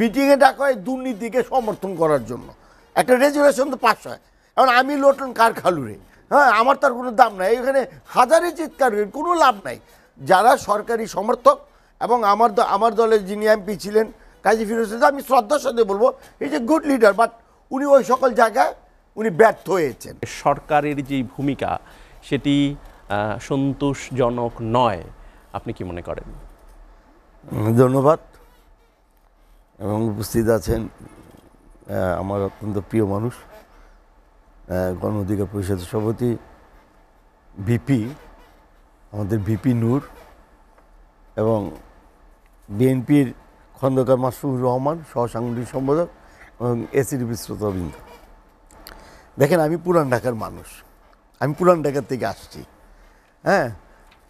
মিটিংয়ে ডাকা হয় দুর্নীতিকে সমর্থন করার জন্য একটা রেজুলেশন তো পাশ হয় এখন আমি লোটন কার খালুরে হ্যাঁ আমার তার কোনো দাম নাই এখানে হাজারে চিৎকার কোনো লাভ নাই যারা সরকারি সমর্থক এবং আমার আমার দলের যিনি এমপি ছিলেন কাজী ফিরোজ আমি শ্রদ্ধার সাথে বলবো is a good leader but উনি ওই সকল জায়গায় উনি ব্যর্থ হয়েছেন সরকারের যে ভূমিকা সেটি সন্তোষজনক নয় আপনি কি মনে করেন ধন্যবাদ এবং উপস্থিত আছেন আমার অত্যন্ত প্রিয় মানুষ গণ অধিকার পরিষদের সভাপতি ভিপি আমাদের ভিপি নূর এবং বিএনপির খন্দকার মাসুর রহমান সহসাংগঠনিক সম্পাদক এবং এসিডিপি শ্রোতাবৃন্দ দেখেন আমি পুরান ঢাকার মানুষ আমি পুরান ঢাকার থেকে আসছি হ্যাঁ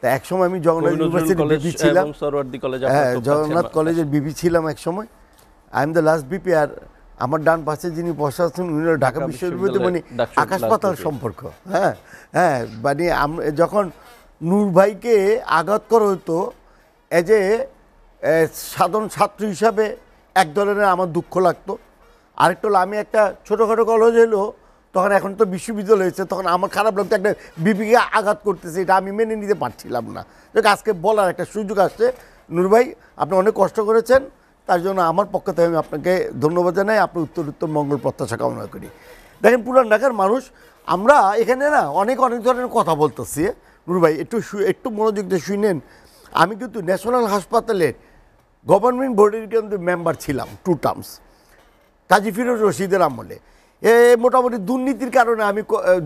তা একসময় আমি জগন্নাথ ইউনিভার্সিটির বিপি ছিলাম হ্যাঁ, জগন্নাথ কলেজের বিপি ছিলাম এক সময় I am the last BPR আমার ডান পাশে যিনি বসে আছেন উনি ঢাকা বিশ্ববিদ্যালয় মানে আকাশ পাতাল সম্পর্ক হ্যাঁ হ্যাঁ মানে যখন নূর ভাইকে আঘাত করা হতো এজ এ সাধারণ ছাত্র হিসাবে এক ধরনের আমার দুঃখ লাগতো আরেকটা হলো আমি একটা ছোটোখাটো কলেজ এলো তখন এখন তো বিশ্ববিদ্যালয় হয়েছে তখন আমার খারাপ লাগতো একটা বিপিকে আঘাত করতেছে এটা আমি মেনে নিতে পারছিলাম না আজকে বলার একটা সুযোগ আসছে নূর ভাই আপনি অনেক কষ্ট করেছেন তার জন্য আমার পক্ষ থেকে আমি আপনাকে ধন্যবাদ জানাই আপনার উত্তর উত্তর মঙ্গল প্রত্যাশা কামনা করি দেখেন পুরান ঢাকার মানুষ আমরা এখানে না অনেক অনেক ধরনের কথা বলতেছি নুর ভাই একটু একটু মনোযোগ দিয়ে শুনেন আমি কিন্তু ন্যাশনাল হাসপাতালের গভর্নমেন্ট বোর্ডের কিন্তু মেম্বার ছিলাম টু টার্মস কাজী ফিরোজ রশিদের আমলে এ মোটামুটি দুর্নীতির কারণে আমি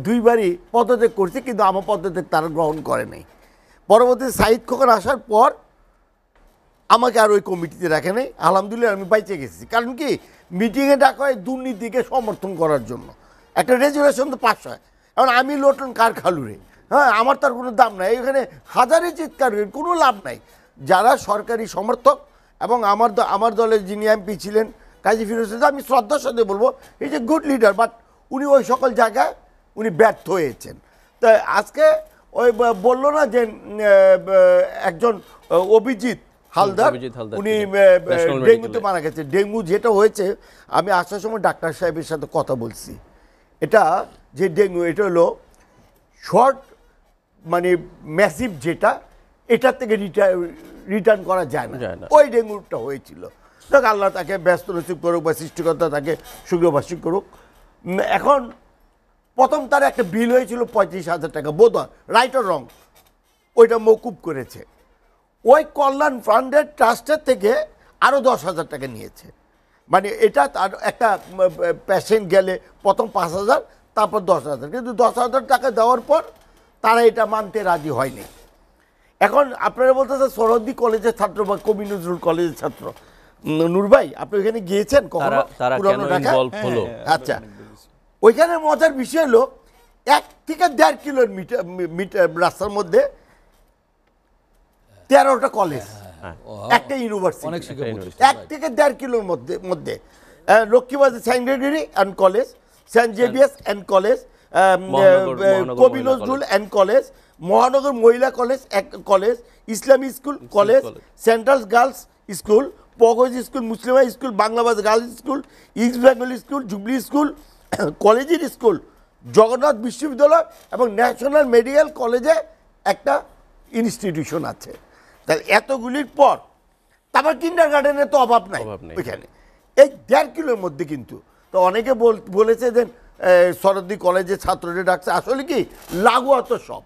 দুইবারই পদত্যাগ করছি কিন্তু আমার পদত্যাগ তারা গ্রহণ করে নাই পরবর্তী সাহিদ খোকন আসার পর আমাকে আর ওই কমিটিতে রাখে নাই আলহামদুলিল্লাহ আমি বাইচে গেছি কারণ কি মিটিংয়ে ডাকা হয় দুর্নীতিকে সমর্থন করার জন্য একটা রেজুলেশন তো পাশ হয় এখন আমি লোটন কার খালুরে হ্যাঁ আমার তার কোনো দাম নাই এখানে হাজারে চিৎকার কোনো লাভ নাই যারা সরকারি সমর্থক এবং আমার আমার দলের যিনি এমপি ছিলেন কাজী ফিরোজ আমি শ্রদ্ধার সাথে বলবো is a good leader but উনি ওই সকল জায়গায় উনি ব্যর্থ হয়েছেন তাই আজকে ওই বললো না যে একজন অভিজিৎ হালদার উনি ডেঙ্গুতে মারা গেছে ডেঙ্গু যেটা হয়েছে আমি আসার সময় ডাক্তার সাহেবের সাথে কথা বলছি এটা যে ডেঙ্গু এটা হলো শর্ট মানে ম্যাসিভ যেটা এটার থেকে রিটার্ন করা যায় না ওই ডেঙ্গুটা হয়েছিল দেখ আল্লাহ তাকে ব্যস্ত নসিব করুক বা সৃষ্টিকর্তা তাকে সুগ্রবাসী করুক এখন প্রথম তার একটা বিল হয়েছিল পঁয়ত্রিশ হাজার টাকা বোধ হয় রাইট অর রং ওইটা মৌকুব করেছে ওই কল্যাণ ফান্ডের ট্রাস্টের থেকে আরও দশ হাজার টাকা নিয়েছে মানে এটা তার একটা প্যাশেন্ট গেলে প্রথম পাঁচ হাজার তারপর দশ হাজার কিন্তু দশ হাজার টাকা দেওয়ার পর তারা এটা মানতে রাজি হয়নি এখন আপনারা বলতেছে সরহদ্দি কলেজের ছাত্র বা কবি নজরুল কলেজের ছাত্র নূর ভাই আপনি ওইখানে গিয়েছেন কখনো হ্যাঁ, হ্যাঁ, আচ্ছা হ্যাঁ, ওইখানে মজার বিষয় হলো এক থেকে দেড় কিলোমিটার রাস্তার মধ্যে তেরোটা কলেজ হ্যাঁ, হ্যাঁ, হ্যাঁ। একটা ইউনিভার্সিটি এক থেকে দেড় কিলোর মধ্যে মধ্যে Lakshmibazar Saint Gregory and college Saint Xavier's and college Kabi Nazrul and college মহানগর মহিলা কলেজ এক college Islami school college central girls school Pogose school Muslim school Banglabazar girls school East Bengal school Jubilee school কলেজের স্কুল জগন্নাথ বিশ্ববিদ্যালয় এবং ন্যাশনাল মেডিকেল কলেজে একটা ইনস্টিটিউশন আছে তাহলে এতগুলির পর তারপর কিন্ডার গার্ডেনের তো অভাব নাই ওইখানে এই দেড় কিলোর মধ্যে কিন্তু তো অনেকে বলেছে যে শরদি কলেজে ছাত্রদের ডাকছে আসলে কি লাগোয়া তো সব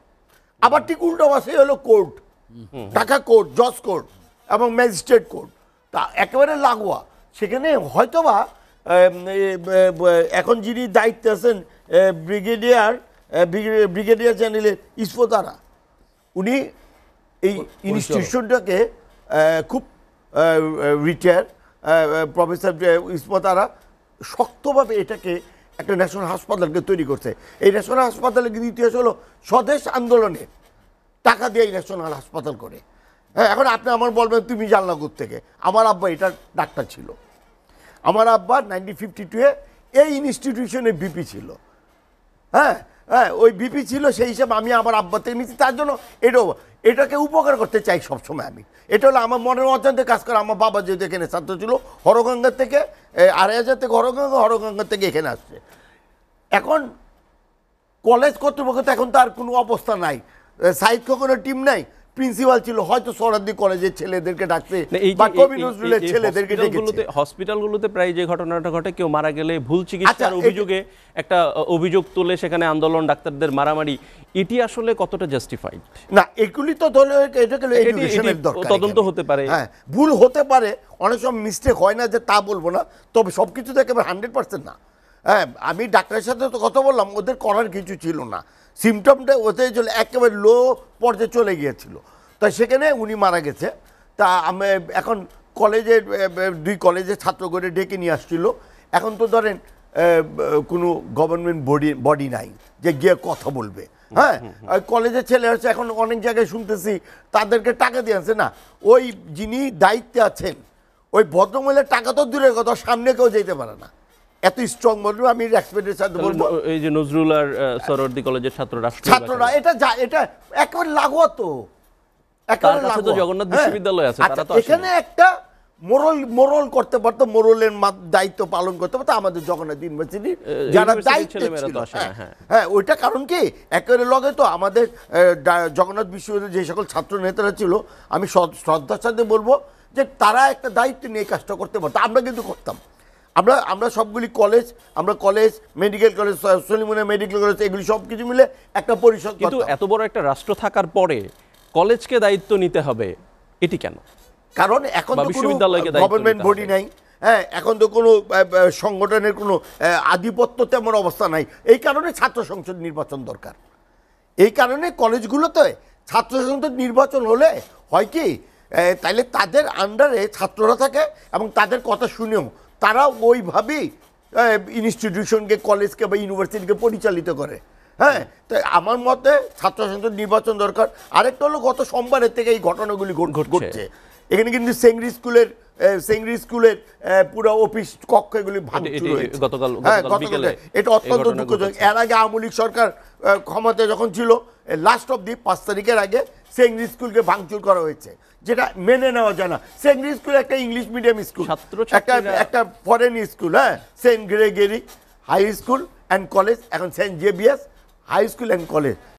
আবার ঠিক উল্টো পাশে হলো কোর্ট ঢাকা কোর্ট জজ কোর্ট এবং ম্যাজিস্ট্রেট কোর্ট তা একেবারে লাগোয়া সেখানে হয়তোবা এখন যিনি দায়িত্বে আছেন ব্রিগেডিয়ার ব্রিগেডিয়ার জেনারেলের ইস্পোতারা উনি এই ইনস্টিটিউশনটাকে খুব রিটায়ার প্রফেসর ইসমতারা শক্তভাবে এটাকে একটা ন্যাশনাল হাসপাতালকে তৈরি করছে এই ন্যাশনাল হাসপাতালের ইতিহাস হলো স্বদেশ আন্দোলনে টাকা দিয়ে এই ন্যাশনাল হাসপাতাল করে হ্যাঁ এখন আপনি আমার বলবেন তুমি জানলাগুর থেকে আমার আব্বা এটা ডাক্তার ছিল আমার আব্বা নাইনটিন ফিফটি টুয়ে এই ইনস্টিটিউশনে বিপি ছিল হ্যাঁ হ্যাঁ ওই বিপি ছিল সেই হিসাবে আমি আমার আব্বা থেকে নিচ্ছি তার জন্য এটাও এটাকে উপকার করতে চাই সবসময় আমি এটা হলো আমার মনের অজান্তে কাজ করে আমার বাবা যেহেতু এখানে ছাত্র ছিল হরগঙ্গা থেকে আড়াই হাজার থেকে হরগঙ্গা হরগঙ্গা থেকে এখানে আসছে এখন কলেজ কর্তৃপক্ষ তো এখন তার কোনো অবস্থা নাই সাহিত্য কোনো টিম নাই প্রিন্সিপাল ছিল হয়তো সরাদি কলেজের ছেলেদেরকে ডাকতে বা কবি নজরুলের ছেলেদেরকে ডেকেছে হসপিটালগুলোতে প্রায় যে ঘটনাটা ঘটে কেউ মারা গেলে ভুল চিকিৎসার আচ্ছা, অভিযোগে একটা অভিযোগ তুলে সেখানে আন্দোলন ডাক্তারদের মারামারি এটি আসলে কতটা জাস্টিফাইড না এগুলি তো ধরে এটা গেল এডুকেশনের দরকার তদন্ত হতে পারে হ্যাঁ ভুল হতে পারে অনেক সময় মিস্টেক হয় না যে তা বলবো না তবে সবকিছু তো একেবারে হান্ড্রেড পার্সেন্ট না হ্যাঁ আমি ডাক্তারের সাথে তো কথা বললাম ওদের করার কিছু ছিল না সিমটমটা ওতে চলে একেবারে লো পর্যায়ে চলে গিয়েছিল তা সেখানে উনি মারা গেছে তা আমি এখন কলেজে দুই কলেজে ছাত্র করে ডেকে নিয়ে আসছিল এখন তো ধরেন কোনো গভর্নমেন্ট বডি বডি নাই যে গিয়ে কথা বলবে হ্যাঁ কলেজের ছেলে আছে এখন অনেক জায়গায় শুনতেছি তাদেরকে টাকা দিয়ে আছে না ওই যিনি দায়িত্বে আছেন ওই ভদ্রমহিলার টাকা তো দূরের কথা সামনে কেউ যেতে পারে না এত স্ট্রং মডেল আমি এক্সপেক্টেশন সাথে বলবো এই যে নজরুল আর সরোয়ারদি কলেজের ছাত্র রাষ্ট্র ছাত্ররা এটা যা এটা একেবারে লাগোয়া তো একেবারে তো জগন্নাথ হ্যাঁ। বিশ্ববিদ্যালয় আছে তারা তো আচ্ছা, এখানে একটা মোরল মোরল করতে পারতো মোরলের দায়িত্ব পালন করতে পারতো আমাদের জগন্নাথ ইউনিভার্সিটি যারা দায়িত্ব ছিল হ্যাঁ, হ্যাঁ।, হ্যাঁ ওইটা কারণ কি একেবারে লগে তো আমাদের জগন্নাথ বিশ্ববিদ্যালয়ের যে সকল ছাত্র নেতারা ছিল আমি শ্রদ্ধার সাথে বলবো যে তারা একটা দায়িত্ব নিয়ে কাজটা করতে পারতো আমরা কিন্তু করতাম আমরা আমরা সবগুলি কলেজ আমরা college medical college Salimullah medical college এগুলি সব কিছু মিলে একটা পরিষদ কিন্তু এত বড় একটা রাষ্ট্র থাকার পরে কলেজকে দায়িত্ব নিতে হবে এটি কেন কারণ এখন তো কোনো গভর্নমেন্ট বডি নাই হ্যাঁ এখন তো কোনো সংগঠনের কোনো আধিপত্য তেমন অবস্থা নাই এই কারণে ছাত্র সংসদ নির্বাচন দরকার এই কারণে কলেজগুলোতে ছাত্র সংসদ নির্বাচন হলে হয় কি তাইলে তাদের আন্ডারে ছাত্ররা থাকে এবং তাদের কথা শুনেও তারা ওইভাবেই ইনস্টিটিউশনকে কলেজকে বা ইউনিভার্সিটিকে পরিচালিত করে হ্যাঁ তো আমার মতে ছাত্র সংসদ নির্বাচন দরকার আরেকটা হলো গত সোমবারের থেকে এই ঘটনাগুলি ঘটছে এখানে কিন্তু সেংরি স্কুলের সেংরি স্কুলের পুরো অফিস কক্ষগুলি গতকাল হ্যাঁ, এটা অত্যন্ত দুঃখজনক এর আগে আওয়ামী লীগ সরকার ক্ষমতা যখন ছিল লাস্ট অব দি পাঁচ তারিখের আগে সেংরি স্কুলকে ভাঙচুর করা হয়েছে যেটা মেনে নেওয়া যায় না সেংরি স্কুল একটা ইংলিশ মিডিয়াম স্কুল একটা একটা ফরেন স্কুল হ্যাঁ Saint Gregory high school and college এখন Saint Xavier's high school and college